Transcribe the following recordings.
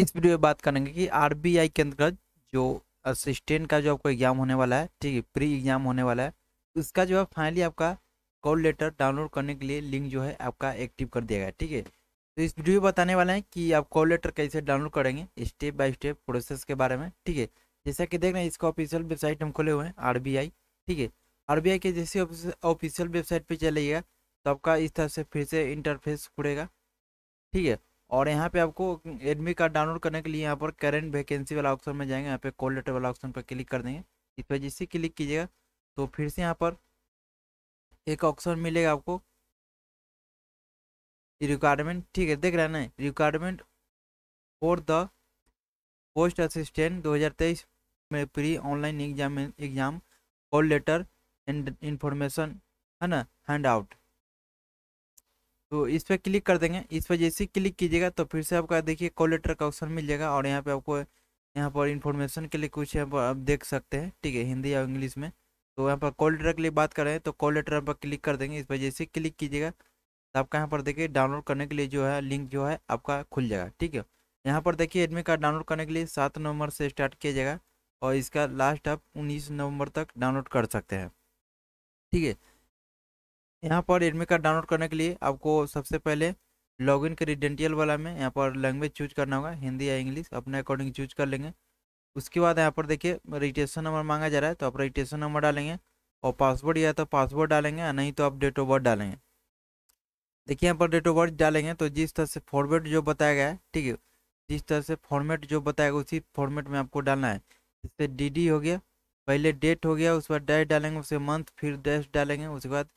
इस वीडियो में बात करेंगे कि आरबीआई के अंतर्गत जो असिस्टेंट का जो आपको एग्जाम होने वाला है ठीक है प्री एग्जाम होने वाला है उसका जो है फाइनली आपका कॉल लेटर डाउनलोड करने के लिए लिंक जो है आपका एक्टिव कर दिया गया ठीक है तो इस वीडियो में बताने वाले हैं कि आप कॉल लेटर कैसे डाउनलोड करेंगे स्टेप बाय स्टेप प्रोसेस के बारे में ठीक है जैसा कि देख रहे हैं इसका ऑफिशियल वेबसाइट हम खोले हुए हैं आर ठीक है आर के जैसे ऑफिशियल वेबसाइट पर चलेगा तो आपका इस तरह से फिर से इंटरफेस खुलेगा ठीक है और यहाँ पे आपको एडमी कार्ड डाउनलोड करने के लिए यहाँ पर करेंट वैकेंसी वाला ऑप्शन में जाएंगे यहाँ पे कॉल लेटर वाला ऑप्शन पर क्लिक कर देंगे इस पर जिससे क्लिक कीजिएगा तो फिर से यहाँ पर एक ऑप्शन मिलेगा आपको रिक्वायरमेंट ठीक है देख रहे हैं ना requirement for the post assistant 2023 में pre online exam exam call letter and information है ना हैंड आउट तो इस पर क्लिक कर देंगे इस पर जैसे क्लिक कीजिएगा तो फिर से आपका देखिए कॉल लेटर का ऑप्शन मिल जाएगा और यहाँ पे आपको यहाँ पर इन्फॉर्मेशन के लिए कुछ यहाँ पर आप देख सकते हैं ठीक है हिंदी या इंग्लिश में तो यहाँ पर कॉल लेटर के लिए बात कर रहे हैं तो कॉल लेटर पर क्लिक कर देंगे इस पर जैसे क्लिक कीजिएगा तो आपका यहाँ पर देखिए डाउनलोड करने के लिए जो है लिंक जो है आपका खुल जाएगा ठीक है यहाँ पर देखिए एडमिट कार्ड डाउनलोड करने के लिए सात नवंबर से स्टार्ट किया जाएगा और इसका लास्ट आप उन्नीस नवंबर तक डाउनलोड कर सकते हैं ठीक है यहाँ पर एडमिट कार्ड डाउनलोड करने के लिए आपको सबसे पहले लॉग इन करीडेंटियल वाला में यहाँ पर लैंग्वेज चूज करना होगा हिंदी या इंग्लिश अपने अकॉर्डिंग चूज कर लेंगे उसके बाद यहाँ पर देखिए रजिस्ट्रेशन नंबर मांगा जा रहा है तो आप रजिस्ट्रेशन नंबर डालेंगे और पासवर्ड या तो पासवर्ड डालेंगे या नहीं तो आप डेट ऑफ बर्थ डालेंगे देखिए यहाँ पर डेट ऑफ बर्थ डालेंगे तो जिस तरह से फॉर्मेट जो बताया गया है ठीक है जिस तरह से फॉर्मेट जो बताया गया उसी फॉर्मेट में आपको डालना है जिससे डी हो गया पहले डेट हो गया उसके बाद डैश डालेंगे उसके मंथ फिर डैश डालेंगे उसके बाद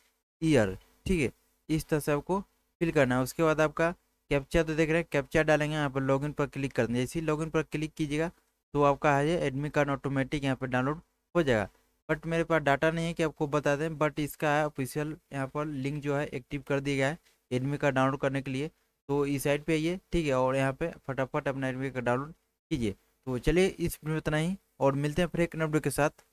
ईयर ठीक है इस तरह से आपको फिल करना है उसके बाद आपका कैप्चा तो देख रहे हैं कैप्चा डालेंगे यहाँ पर लॉगिन पर क्लिक कर देंगे जैसे ही लॉगिन पर क्लिक कीजिएगा तो आपका है एडमिट कार्ड ऑटोमेटिक यहाँ पर डाउनलोड हो जाएगा बट मेरे पास डाटा नहीं है कि आपको बता दें बट इसका है ऑफिशियल यहाँ पर लिंक जो है एक्टिव कर दिया गया है एडमिट कार्ड डाउनलोड करने के लिए तो इस साइड पर आइए ठीक है और यहाँ पे फटाफट अपना एडमिट कार्ड डाउनलोड कीजिए तो चलिए इस वीडियो में इतना ही और मिलते हैं फिर एक नब्डो के साथ